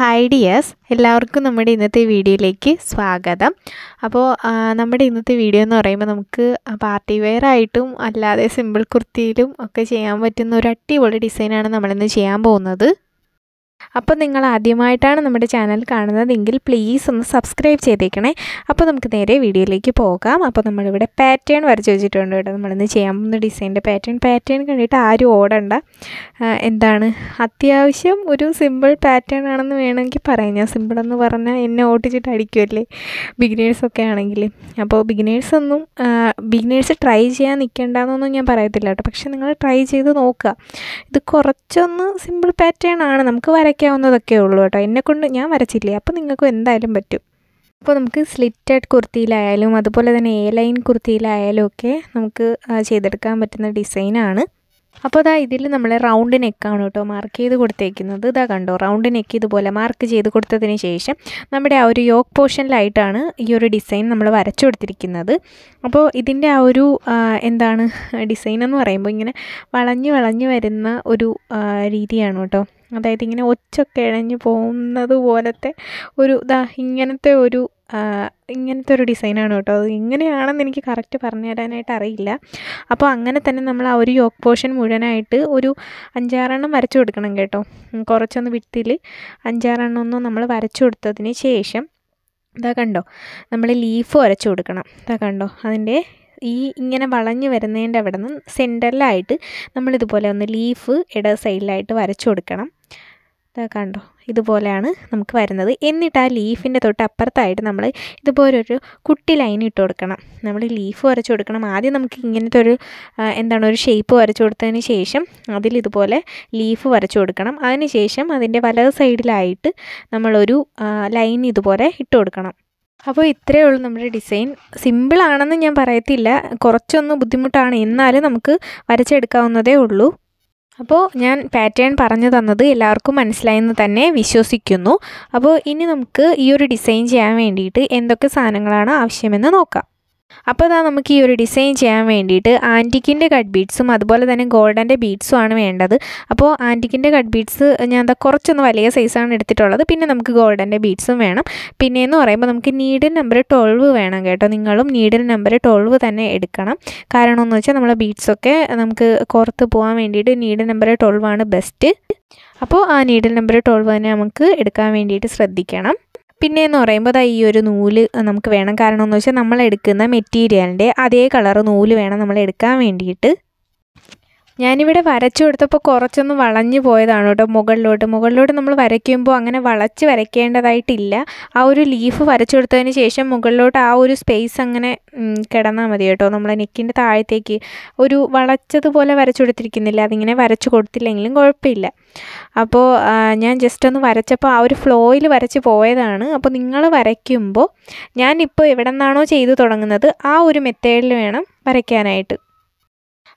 hi dears എല്ലാവർക്കും നമ്മുടെ ഇന്നത്തെ വീഡിയോയിലേക്ക് സ്വാഗതം അപ്പോൾ നമ്മുടെ ഇന്നത്തെ വീഡിയോ എന്ന് പറയുമ്പോൾ നമുക്ക് പാർട്ടി വെയർ ആയിട്ടും അല്ലാതെ സിമ്പിൾ കുർത്തിയിലും ഒക്കെ ചെയ്യാൻ പറ്റുന്ന ഒരു അടിപൊളി ഡിസൈനാണ് നമ്മളിന്ന് ചെയ്യാൻ പോകുന്നത് അപ്പോൾ നിങ്ങൾ ആദ്യമായിട്ടാണ് നമ്മുടെ ചാനൽ കാണുന്നതെങ്കിൽ പ്ലീസ് ഒന്ന് സബ്സ്ക്രൈബ് ചെയ്തേക്കണേ അപ്പോൾ നമുക്ക് നേരെ വീഡിയോയിലേക്ക് പോകാം അപ്പോൾ നമ്മളിവിടെ പാറ്റേൺ വരച്ച് വെച്ചിട്ടുണ്ട് കേട്ടോ നമ്മളിന്ന് ചെയ്യാൻ പോകുന്ന ഡിസൈൻ്റെ പാറ്റേൺ പാറ്റേൺ കണ്ടിട്ട് ആരും ഓടണ്ട എന്താണ് അത്യാവശ്യം ഒരു സിമ്പിൾ പാറ്റേൺ ആണെന്ന് വേണമെങ്കിൽ പറയാം ഞാൻ സിമ്പിൾ എന്ന് പറഞ്ഞാൽ എന്നെ ഓട്ടിച്ചിട്ട് അടിക്കുമല്ലേ ബിഗിനേഴ്സൊക്കെ ആണെങ്കിൽ അപ്പോൾ ബിഗിനേഴ്സൊന്നും ബിഗിനേഴ്സ് ട്രൈ ചെയ്യാൻ നിൽക്കേണ്ടെന്നൊന്നും ഞാൻ പറയത്തില്ല കേട്ടോ പക്ഷേ നിങ്ങൾ ട്രൈ ചെയ്ത് നോക്കുക ഇത് കുറച്ചൊന്ന് സിമ്പിൾ പാറ്റേൺ ആണ് നമുക്ക് വരയ്ക്കാവുന്നതൊക്കെ ഉള്ളൂ കേട്ടോ കൊണ്ട് ഞാൻ വരച്ചില്ലേ അപ്പോൾ നിങ്ങൾക്കും എന്തായാലും പറ്റും അപ്പോൾ നമുക്ക് സ്ലിറ്റഡ് കുർത്തിയിലായാലും അതുപോലെ തന്നെ എ ലൈൻ കുർത്തിയിലായാലും ഒക്കെ നമുക്ക് ചെയ്തെടുക്കാൻ പറ്റുന്ന ഡിസൈനാണ് അപ്പോൾ അതാ ഇതിൽ നമ്മൾ റൗണ്ട് നെക്കാണ് കേട്ടോ മാർക്ക് ചെയ്ത് കൊടുത്തേക്കുന്നത് ഇതാ കണ്ടോ റൗണ്ട് നെക്ക് ഇതുപോലെ മാർക്ക് ചെയ്ത് കൊടുത്തതിന് ശേഷം നമ്മുടെ ആ ഒരു യോക്ക് പോർഷനിലായിട്ടാണ് ഈ ഒരു ഡിസൈൻ നമ്മൾ വരച്ചു കൊടുത്തിരിക്കുന്നത് അപ്പോൾ ഇതിൻ്റെ ആ ഒരു എന്താണ് ഡിസൈൻ എന്ന് പറയുമ്പോൾ ഇങ്ങനെ വളഞ്ഞ് വളഞ്ഞ് വരുന്ന ഒരു രീതിയാണ് കേട്ടോ അതായത് ഇങ്ങനെ ഒച്ചൊക്കെ ഇഴഞ്ഞ് പോകുന്നത് പോലത്തെ ഒരു ദാ ഇങ്ങനത്തെ ഒരു ഇങ്ങനത്തെ ഒരു ഡിസൈനാണ് കേട്ടോ അത് എങ്ങനെയാണെന്ന് എനിക്ക് കറക്റ്റ് പറഞ്ഞു തരാനായിട്ട് അറിയില്ല അപ്പോൾ അങ്ങനെ തന്നെ നമ്മൾ ആ ഒരു യോക്ക് പോർഷൻ മുഴുവനായിട്ട് ഒരു അഞ്ചാറെണ്ണം വരച്ചു കൊടുക്കണം കേട്ടോ കുറച്ചൊന്ന് വിട്ടിൽ അഞ്ചാറെണ്ണം ഒന്നും നമ്മൾ വരച്ചു കൊടുത്തതിന് ശേഷം ഇതാ കണ്ടോ നമ്മൾ ലീഫ് വരച്ചു കൊടുക്കണം ഇതാ കണ്ടോ അതിൻ്റെ ഈ ഇങ്ങനെ വളഞ്ഞു വരുന്നതിൻ്റെ അവിടെ നിന്ന് സെൻറ്ററിലായിട്ട് നമ്മളിതുപോലെ ഒന്ന് ലീഫ് ഇട സൈഡിലായിട്ട് വരച്ചു കൊടുക്കണം ഇതാ കണ്ടോ ഇതുപോലെയാണ് നമുക്ക് വരുന്നത് എന്നിട്ട് ആ ലീഫിൻ്റെ തൊട്ട് അപ്പുറത്തായിട്ട് നമ്മൾ ഇതുപോലൊരു കുട്ടി ലൈൻ ഇട്ട് കൊടുക്കണം നമ്മൾ ലീഫ് വരച്ച് കൊടുക്കണം ആദ്യം നമുക്ക് ഇങ്ങനത്തെ ഒരു എന്താണ് ഒരു ഷേപ്പ് വരച്ച് കൊടുത്തതിന് ശേഷം അതിൽ ഇതുപോലെ ലീഫ് വരച്ച് കൊടുക്കണം അതിനുശേഷം അതിൻ്റെ വലത് സൈഡിലായിട്ട് നമ്മളൊരു ലൈൻ ഇതുപോലെ ഇട്ട് കൊടുക്കണം അപ്പോൾ ഇത്രയേ ഉള്ളൂ നമ്മുടെ ഡിസൈൻ സിമ്പിളാണെന്ന് ഞാൻ പറയത്തില്ല കുറച്ചൊന്ന് ബുദ്ധിമുട്ടാണ് എന്നാലും നമുക്ക് വരച്ചെടുക്കാവുന്നതേ ഉള്ളൂ അപ്പോൾ ഞാൻ പാറ്റേൺ പറഞ്ഞു തന്നത് എല്ലാവർക്കും മനസ്സിലായെന്ന് തന്നെ വിശ്വസിക്കുന്നു അപ്പോൾ ഇനി നമുക്ക് ഈ ഒരു ഡിസൈൻ ചെയ്യാൻ വേണ്ടിയിട്ട് എന്തൊക്കെ സാധനങ്ങളാണ് ആവശ്യമെന്ന് നോക്കാം അപ്പോൾ ഇതാ നമുക്ക് ഈ ഒരു ഡിസൈൻ ചെയ്യാൻ വേണ്ടിയിട്ട് ആൻറ്റിക്കിൻ്റെ കട്ട് ബീഡ്സും അതുപോലെ തന്നെ ഗോൾഡൻ്റെ ബീഡ്സും ആണ് വേണ്ടത് അപ്പോൾ ആൻറ്റിക്കിൻ്റെ കട്ട് ബീഡ്സ് ഞാൻ എന്താ കുറച്ചൊന്ന് വലിയ സൈസാണ് എടുത്തിട്ടുള്ളത് പിന്നെ നമുക്ക് ഗോൾഡൻ്റെ ബീഡ്സും വേണം പിന്നെ എന്ന് പറയുമ്പോൾ നമുക്ക് നീഡിൽ നമ്പർ ട്വൽവ് വേണം കേട്ടോ നിങ്ങളും നീഡിൽ നമ്പർ ട്വൽവ് തന്നെ എടുക്കണം കാരണം എന്ന് വെച്ചാൽ നമ്മളെ ബീഡ്സൊക്കെ നമുക്ക് കുറത്ത് പോകാൻ വേണ്ടിയിട്ട് നീഡിൽ നമ്പർ ട്വൽവ് ആണ് ബെസ്റ്റ് അപ്പോൾ ആ നീഡിൽ നമ്പർ ട്വൽവ് തന്നെ നമുക്ക് എടുക്കാൻ വേണ്ടിയിട്ട് ശ്രദ്ധിക്കണം പിന്നെ എന്ന് പറയുമ്പോൾ ഈ ഒരു നൂല് നമുക്ക് വേണം കാരണം എന്ന് വെച്ചാൽ നമ്മൾ എടുക്കുന്ന മെറ്റീരിയലിൻ്റെ അതേ കളർ നൂല് വേണം നമ്മൾ എടുക്കാൻ വേണ്ടിയിട്ട് ഞാനിവിടെ വരച്ചു കൊടുത്തപ്പോൾ കുറച്ചൊന്ന് വളഞ്ഞു പോയതാണ് കേട്ടോ മുകളിലോട്ട് മുകളിലോട്ട് നമ്മൾ വരയ്ക്കുമ്പോൾ അങ്ങനെ വളച്ച് വരയ്ക്കേണ്ടതായിട്ടില്ല ആ ഒരു ലീഫ് വരച്ചു കൊടുത്തതിന് ശേഷം മുകളിലോട്ട് ആ ഒരു സ്പേസ് അങ്ങനെ കിടന്നാൽ മതി കേട്ടോ നമ്മളെ നെക്കിൻ്റെ താഴത്തേക്ക് ഒരു വളച്ചതുപോലെ വരച്ചു കൊടുത്തിരിക്കുന്നില്ല അതിങ്ങനെ വരച്ചു കൊടുത്തില്ലെങ്കിലും കുഴപ്പമില്ല അപ്പോൾ ഞാൻ ജസ്റ്റ് ഒന്ന് വരച്ചപ്പോൾ ആ ഒരു ഫ്ലോയിൽ വരച്ച് പോയതാണ് അപ്പോൾ നിങ്ങൾ വരയ്ക്കുമ്പോൾ ഞാനിപ്പോൾ എവിടെ നിന്നാണോ ചെയ്തു തുടങ്ങുന്നത് ആ ഒരു മെത്തേഡിൽ വേണം വരയ്ക്കാനായിട്ട്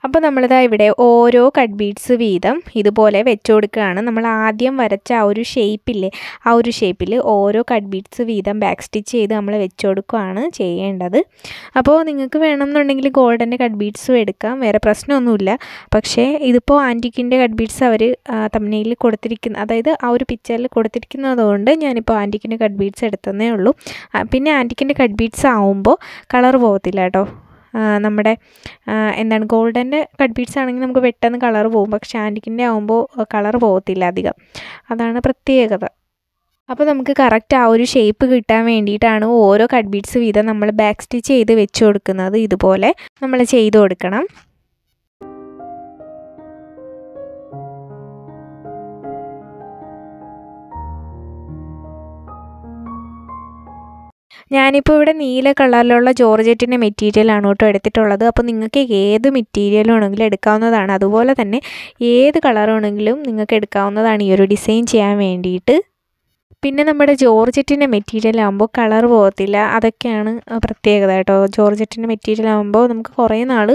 അപ്പോൾ നമ്മളിതാ ഇവിടെ ഓരോ കട്ട് ബീഡ്സ് വീതം ഇതുപോലെ വെച്ച് കൊടുക്കുകയാണ് നമ്മൾ ആദ്യം വരച്ച ആ ഒരു ഷേപ്പില്ലേ ആ ഒരു ഷേപ്പിൽ ഓരോ കട്ട് ബീഡ്സ് വീതം ബാക്ക് സ്റ്റിച്ച് ചെയ്ത് നമ്മൾ വെച്ച് കൊടുക്കുകയാണ് ചെയ്യേണ്ടത് അപ്പോൾ നിങ്ങൾക്ക് വേണമെന്നുണ്ടെങ്കിൽ ഗോൾഡൻ്റെ കട്ട് ബീഡ്സും എടുക്കാം വേറെ പ്രശ്നമൊന്നുമില്ല പക്ഷേ ഇതിപ്പോൾ ആൻറ്റിക്കിൻ്റെ കട്ട് ബീഡ്സ് അവർ തമിഴ്നയിൽ കൊടുത്തിരിക്കുന്ന അതായത് ആ ഒരു പിക്ചറിൽ കൊടുത്തിരിക്കുന്നതുകൊണ്ട് ഞാനിപ്പോൾ ആൻറ്റിക്കിൻ്റെ കട്ട് ബീഡ്സ് എടുത്തതേ ഉള്ളൂ പിന്നെ ആൻറ്റിക്കിൻ്റെ കട്ട് ബീഡ്സ് ആവുമ്പോൾ കളർ പോകത്തില്ല കേട്ടോ നമ്മുടെ എന്താണ് ഗോൾഡൻ്റെ കട്ട് ബീഡ്സ് ആണെങ്കിൽ നമുക്ക് പെട്ടെന്ന് കളർ പോകും പക്ഷേ ആൻറ്റിക്കിൻ്റെ ആകുമ്പോൾ കളർ പോകത്തില്ല അധികം അതാണ് പ്രത്യേകത അപ്പോൾ നമുക്ക് കറക്റ്റ് ആ ഒരു ഷേപ്പ് കിട്ടാൻ വേണ്ടിയിട്ടാണ് ഓരോ കട്ട് ബീഡ്സ് വീതം നമ്മൾ ബാക്ക് സ്റ്റിച്ച് ചെയ്ത് വെച്ച് കൊടുക്കുന്നത് ഇതുപോലെ നമ്മൾ ചെയ്ത് കൊടുക്കണം ഞാനിപ്പോൾ ഇവിടെ നീല കളറിലുള്ള ജോർജറ്റിൻ്റെ മെറ്റീരിയലാണ് കേട്ടോ എടുത്തിട്ടുള്ളത് അപ്പോൾ നിങ്ങൾക്ക് ഏത് മെറ്റീരിയൽ വേണമെങ്കിലും എടുക്കാവുന്നതാണ് അതുപോലെ തന്നെ ഏത് കളർ വേണമെങ്കിലും നിങ്ങൾക്ക് എടുക്കാവുന്നതാണ് ഈ ഒരു ഡിസൈൻ ചെയ്യാൻ വേണ്ടിയിട്ട് പിന്നെ നമ്മുടെ ജോർജറ്റിൻ്റെ മെറ്റീരിയൽ ആകുമ്പോൾ കളർ പോകത്തില്ല അതൊക്കെയാണ് പ്രത്യേകത കേട്ടോ ജോർജറ്റിൻ്റെ മെറ്റീരിയൽ ആകുമ്പോൾ നമുക്ക് കുറേ നാൾ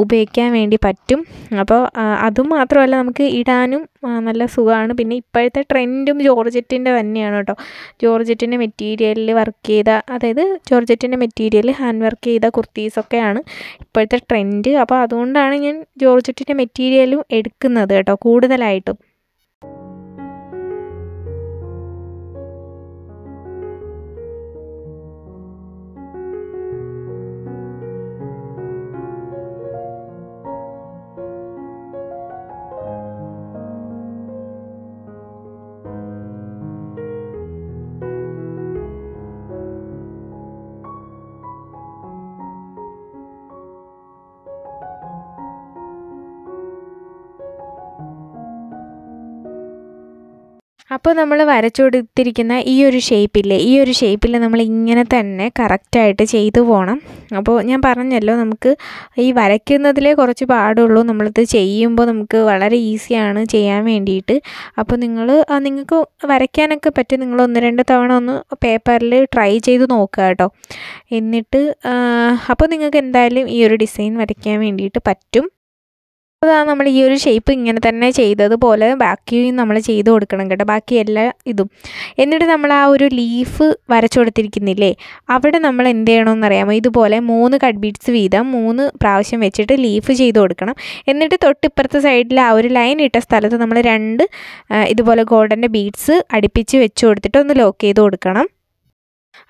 ഉപയോഗിക്കാൻ വേണ്ടി പറ്റും അപ്പോൾ അതും മാത്രമല്ല നമുക്ക് ഇടാനും നല്ല സുഖമാണ് പിന്നെ ഇപ്പോഴത്തെ ട്രെൻഡും ജോർജറ്റിൻ്റെ തന്നെയാണ് കേട്ടോ ജോർജറ്റിൻ്റെ മെറ്റീരിയലിൽ വർക്ക് ചെയ്ത അതായത് ജോർജറ്റിൻ്റെ മെറ്റീരിയൽ ഹാൻഡ് വർക്ക് ചെയ്ത കുർത്തീസൊക്കെയാണ് ഇപ്പോഴത്തെ ട്രെൻഡ് അപ്പോൾ അതുകൊണ്ടാണ് ഞാൻ ജോർജറ്റിൻ്റെ മെറ്റീരിയലും എടുക്കുന്നത് കേട്ടോ കൂടുതലായിട്ടും അപ്പോൾ നമ്മൾ വരച്ചെടുത്തിരിക്കുന്ന ഈ ഒരു ഷേപ്പില്ലേ ഈ ഒരു ഷേപ്പിൽ നമ്മൾ ഇങ്ങനെ തന്നെ കറക്റ്റായിട്ട് ചെയ്തു പോകണം അപ്പോൾ ഞാൻ പറഞ്ഞല്ലോ നമുക്ക് ഈ വരയ്ക്കുന്നതിലേ കുറച്ച് പാടുള്ളൂ നമ്മളിത് ചെയ്യുമ്പോൾ നമുക്ക് വളരെ ഈസിയാണ് ചെയ്യാൻ വേണ്ടിയിട്ട് അപ്പോൾ നിങ്ങൾ നിങ്ങൾക്ക് വരയ്ക്കാനൊക്കെ പറ്റും നിങ്ങൾ ഒന്ന് രണ്ട് തവണ ഒന്ന് പേപ്പറിൽ ട്രൈ ചെയ്ത് നോക്കുക കേട്ടോ എന്നിട്ട് അപ്പോൾ നിങ്ങൾക്ക് എന്തായാലും ഈ ഒരു ഡിസൈൻ വരയ്ക്കാൻ വേണ്ടിയിട്ട് പറ്റും അതാണ് നമ്മൾ ഈ ഒരു ഷേപ്പ് ഇങ്ങനെ തന്നെ ചെയ്തതുപോലെ ബാക്കിയും നമ്മൾ ചെയ്ത് കൊടുക്കണം കേട്ടോ ബാക്കി എല്ലാ ഇതും എന്നിട്ട് നമ്മൾ ആ ഒരു ലീഫ് വരച്ചു കൊടുത്തിരിക്കുന്നില്ലേ അവിടെ നമ്മൾ എന്ത് ചെയ്യണമെന്ന് അറിയാമോ ഇതുപോലെ മൂന്ന് കട്ട് ബീഡ്സ് വീതം മൂന്ന് പ്രാവശ്യം വെച്ചിട്ട് ലീഫ് ചെയ്ത് കൊടുക്കണം എന്നിട്ട് തൊട്ടിപ്പുറത്തെ സൈഡിൽ ആ ഒരു ലൈൻ ഇട്ട സ്ഥലത്ത് നമ്മൾ രണ്ട് ഇതുപോലെ ഗോൾഡൻ്റെ ബീഡ്സ് അടുപ്പിച്ച് വെച്ച് കൊടുത്തിട്ട് ഒന്ന് ലോക്ക് ചെയ്ത് കൊടുക്കണം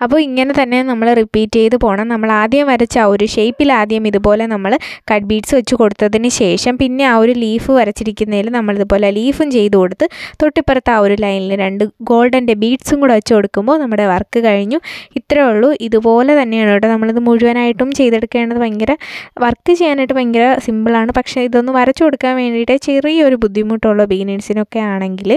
അപ്പോൾ ഇങ്ങനെ തന്നെ നമ്മൾ റിപ്പീറ്റ് ചെയ്ത് പോകണം നമ്മൾ ആദ്യം വരച്ച ആ ഒരു ഷേപ്പിൽ ആദ്യം ഇതുപോലെ നമ്മൾ കട്ട് ബീഡ്സ് വെച്ച് കൊടുത്തതിന് ശേഷം പിന്നെ ആ ഒരു ലീഫ് വരച്ചിരിക്കുന്നതിൽ നമ്മളിതുപോലെ ലീഫും ചെയ്ത് കൊടുത്ത് തൊട്ടിപ്പുറത്ത് ആ ഒരു ലൈനിൽ രണ്ട് ഗോൾഡൻ്റെ ബീഡ്സും കൂടെ വെച്ച് കൊടുക്കുമ്പോൾ നമ്മുടെ വർക്ക് കഴിഞ്ഞു ഇത്രേ ഉള്ളൂ ഇതുപോലെ തന്നെയാണ് കേട്ടോ നമ്മളിത് മുഴുവനായിട്ടും ചെയ്തെടുക്കേണ്ടത് ഭയങ്കര വർക്ക് ചെയ്യാനായിട്ട് ഭയങ്കര സിമ്പിളാണ് പക്ഷേ ഇതൊന്ന് വരച്ചു കൊടുക്കാൻ വേണ്ടിയിട്ട് ചെറിയൊരു ബുദ്ധിമുട്ടുള്ള ബിഗിനേഴ്സിനൊക്കെ ആണെങ്കിൽ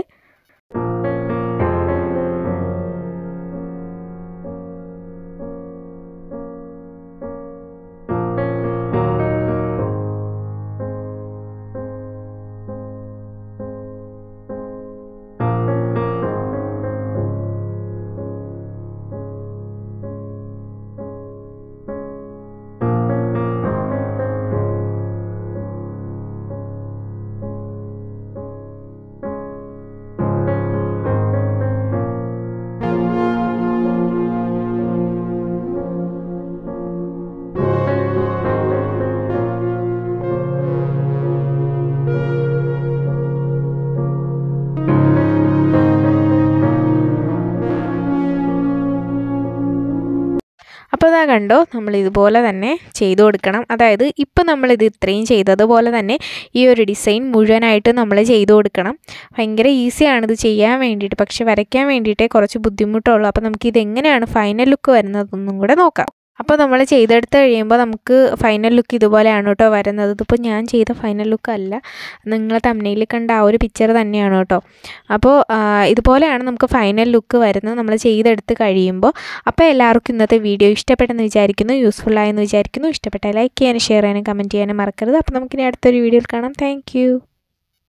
കണ്ടോ നമ്മൾ ഇതുപോലെ തന്നെ ചെയ്തു കൊടുക്കണം അതായത് ഇപ്പം നമ്മളിത് ഇത്രയും ചെയ്തതുപോലെ തന്നെ ഈ ഒരു ഡിസൈൻ മുഴുവനായിട്ട് നമ്മൾ ചെയ്തു കൊടുക്കണം ഭയങ്കര ഈസിയാണ് ഇത് ചെയ്യാൻ വേണ്ടിയിട്ട് പക്ഷെ വരയ്ക്കാൻ വേണ്ടിയിട്ട് കുറച്ച് ബുദ്ധിമുട്ടുള്ളൂ അപ്പോൾ നമുക്ക് ഇത് എങ്ങനെയാണ് ഫൈനൽ ലുക്ക് വരുന്നതെന്നും കൂടെ നോക്കാം അപ്പോൾ നമ്മൾ ചെയ്തെടുത്ത് കഴിയുമ്പോൾ നമുക്ക് ഫൈനൽ ലുക്ക് ഇതുപോലെയാണ് കേട്ടോ വരുന്നത് ഇതിപ്പോൾ ഞാൻ ചെയ്ത ഫൈനൽ ലുക്ക് അല്ല നിങ്ങൾ തമ്മിൽ കണ്ട ആ ഒരു പിക്ചർ തന്നെയാണ് കേട്ടോ അപ്പോൾ ഇതുപോലെയാണ് നമുക്ക് ഫൈനൽ ലുക്ക് വരുന്നത് നമ്മൾ ചെയ്തെടുത്ത് കഴിയുമ്പോൾ അപ്പോൾ എല്ലാവർക്കും ഇന്നത്തെ വീഡിയോ ഇഷ്ടപ്പെട്ടെന്ന് വിചാരിക്കുന്നു യൂസ്ഫുൾ ആയെന്ന് വിചാരിക്കുന്നു ഇഷ്ടപ്പെട്ട ലൈക്ക് ചെയ്യാനും ഷെയർ ചെയ്യാനും കമൻറ്റ് ചെയ്യാനും മറക്കരുത് അപ്പോൾ നമുക്കിനി അടുത്തൊരു വീഡിയോയിൽ കാണാം താങ്ക്